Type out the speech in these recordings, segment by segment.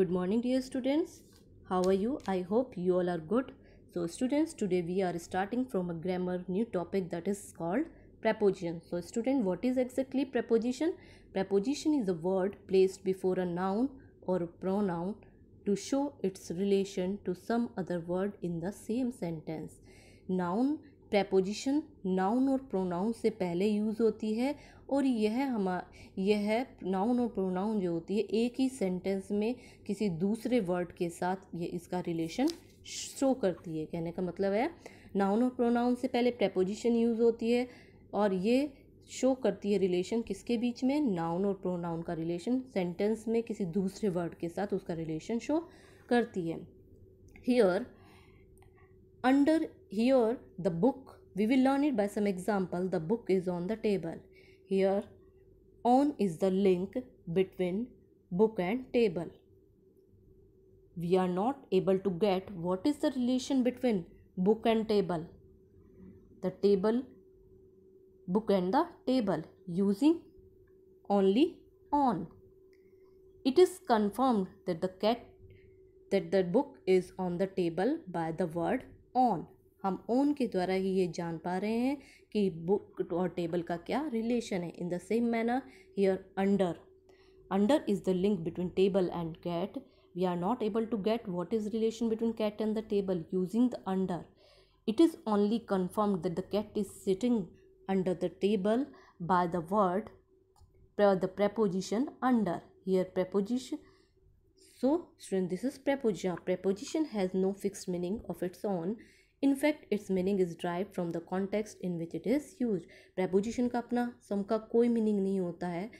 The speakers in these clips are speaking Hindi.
good morning dear students how are you i hope you all are good so students today we are starting from a grammar new topic that is called preposition so student what is exactly preposition preposition is a word placed before a noun or a pronoun to show its relation to some other word in the same sentence noun preposition noun और प्रोनाउन से पहले यूज़ होती है और यह हम यह नाउन और प्रोनाउन जो होती है एक ही सेंटेंस में किसी दूसरे वर्ड के साथ ये इसका रिलेशन शो करती है कहने का मतलब है नाउन और प्रोनाउन से पहले प्रेपोजिशन यूज़ होती है और ये शो करती है रिलेशन किसके बीच में नाउन और प्रोनाउन का रिलेशन सेंटेंस में किसी दूसरे वर्ड के साथ उसका रिलेशन शो करती है here under here the book we will learn it by some example the book is on the table here on is the link between book and table we are not able to get what is the relation between book and table the table book and the table using only on it is confirmed that the cat that the book is on the table by the word on हम ओन के द्वारा ही ये जान पा रहे हैं कि बुक और टेबल का क्या रिलेशन है in the same manner here under under is the link between table and cat we are not able to get what is relation between cat and the table using the under it is only confirm that the cat is sitting under the table by the word the preposition under here preposition so student this is preposition preposition has no fix meaning of its on in fact it's meaning is drive from the context in which it is use preposition का अपना सम का कोई मीनिंग नहीं होता है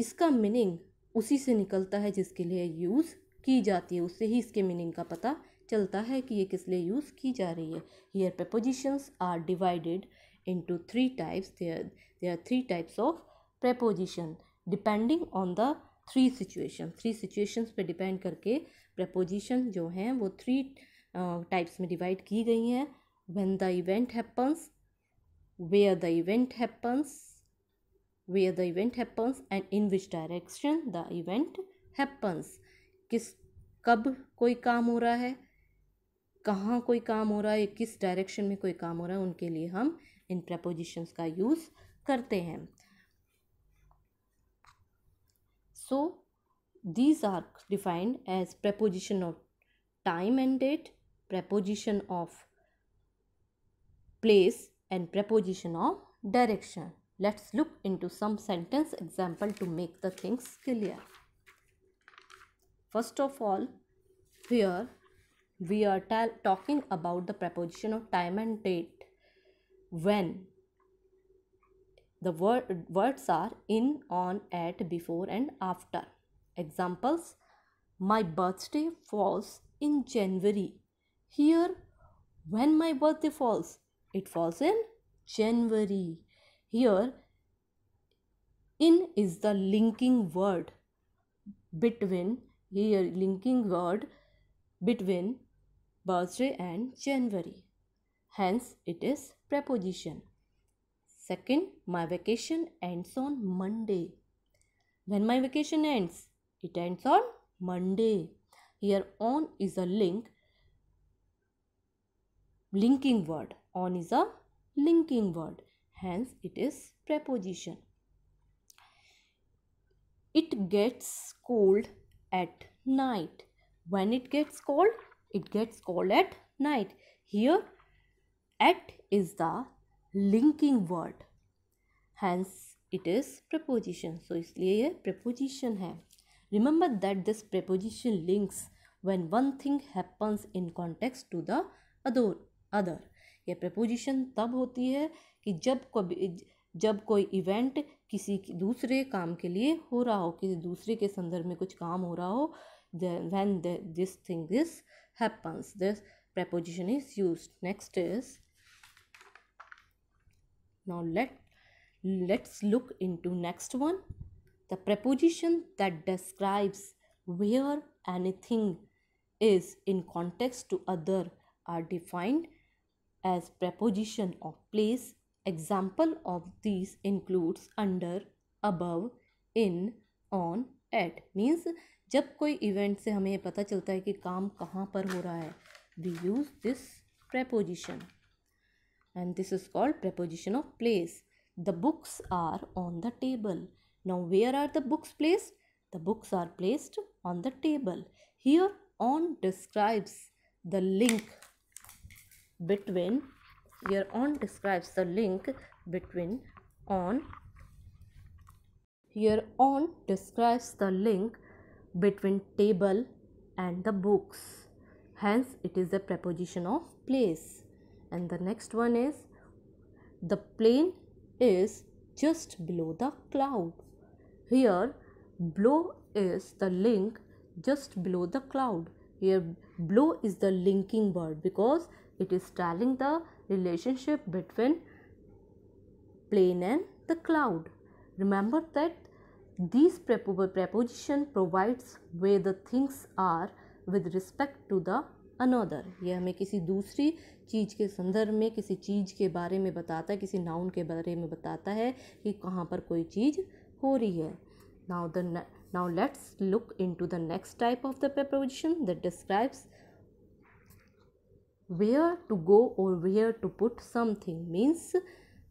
इसका मीनिंग उसी से निकलता है जिसके लिए यूज़ की जाती है उससे ही इसके मीनिंग का पता चलता है कि ये किस लिए यूज़ की जा रही है here prepositions are divided into three types there are three types of preposition depending on the three situation three situations पे डिपेंड करके प्रपोजिशन जो हैं वो थ्री टाइप्स में डिवाइड की गई हैं when the event happens where the event happens where the event happens and in which direction the event happens किस कब कोई काम हो रहा है कहाँ कोई काम हो रहा है किस डायरेक्शन में कोई काम हो रहा है उनके लिए हम इन प्रपोजिशंस का यूज़ करते हैं so these are defined as preposition of time and date preposition of place and preposition of direction let's look into some sentence example to make the things clear first of all here we are talking about the preposition of time and date when the word words are in on at before and after examples my birthday falls in january here, when my birthday falls, it falls in January. Here, in is the linking word between here linking word between birthday and January. Hence, it is preposition. Second, my vacation ends on Monday. When my vacation ends, it ends on Monday. Here on is a link linking word. On is a linking word. Hence, it is preposition. It gets cold at night. When it gets cold, it gets cold at night. Here, at is the linking word. Hence, it is preposition. So, इसलिए ये preposition है. Remember that this preposition links when one thing happens in context to the other other यह प्रपोजिशन तब होती है कि जब कभी जब कोई इवेंट किसी दूसरे काम के लिए हो रहा हो किसी दूसरे के संदर्भ में कुछ काम हो रहा हो when this thing this happens this preposition is use next is now let let's look in to next one the preposition that describes where anything is in context to other are defined as preposition of place. Example of these includes under, above, in, on, at. Means जब कोई इवेंट से हमें पता चलता है कि काम कहाँ पर हो रहा है we use this preposition and this is called preposition of place the books are on the table now where are the books placed the books are placed on the table here on describes the link between here on describes the link between on here on describes the link between table and the books hence it is the preposition of place and the next one is the plane is just below the cloud here below is the link just below the cloud here below is the linking word because It is telling the relationship between plane and the cloud. Remember that these preposition provides where the things are with respect to the another ये हमें किसी दूसरी चीज़ के संदर्भ में किसी चीज़ के बारे में बताता है किसी नाउन के बारे में बताता है कि कहाँ पर कोई चीज़ हो रही है now the now let's look in to the next type of the preposition that describes where to go or where to put something means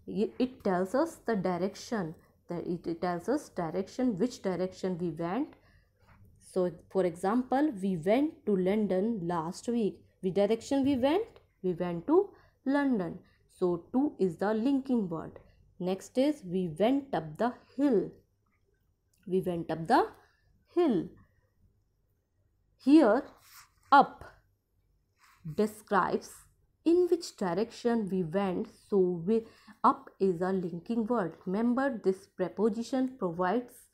it tells us the direction that it tells us direction which direction we went so for example we went to london last week which direction we went we went to london so to is the linking word next is we went up the hill we went up the hill here up describes in which direction we went so we, up is a linking word remember this preposition provides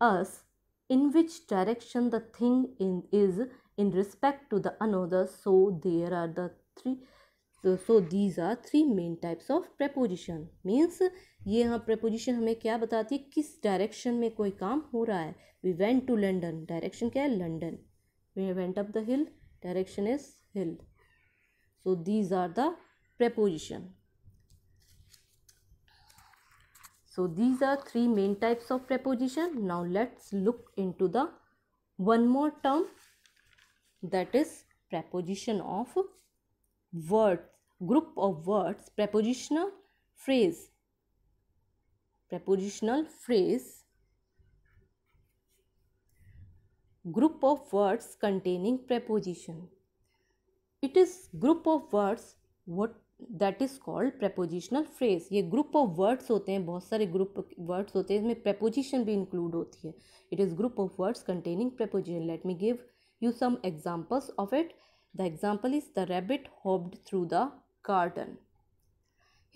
us in which direction the thing in is in respect to the another so there are the three so, so these are three main types of preposition means ये यहाँ प्रपोजिशन हमें क्या बताती है किस डायरेक्शन में कोई काम हो रहा है we went to London direction क्या है London we went up the hill direction is held so these are the preposition so these are three main types of preposition now let's look into the one more term that is preposition of words group of words prepositional phrase prepositional phrase group of words containing preposition it is group of words what that is called prepositional phrase ये ग्रुप ऑफ वर्ड्स होते हैं बहुत सारे ग्रुप वर्ड्स होते हैं इसमें प्रपोजिशन भी इंक्लूड होती है it is group of words containing preposition let me give you some examples of it the example is the rabbit hopped through the garden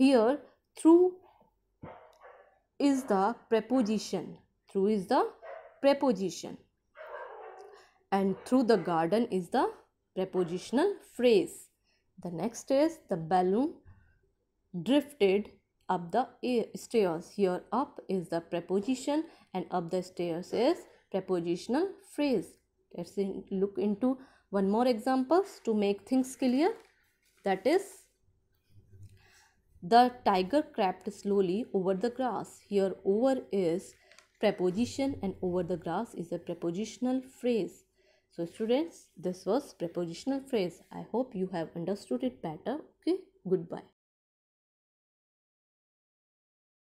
here through is the preposition through is the preposition and through the garden is the prepositional phrase. The next is the balloon drifted up the stairs. Here up is the preposition and up the stairs is prepositional phrase. Let's look into one more examples to make things clear. That is the tiger crept slowly over the grass. Here over is preposition and over the grass is a prepositional phrase. So students, this was prepositional phrase. I hope you have understood it better. Okay, goodbye.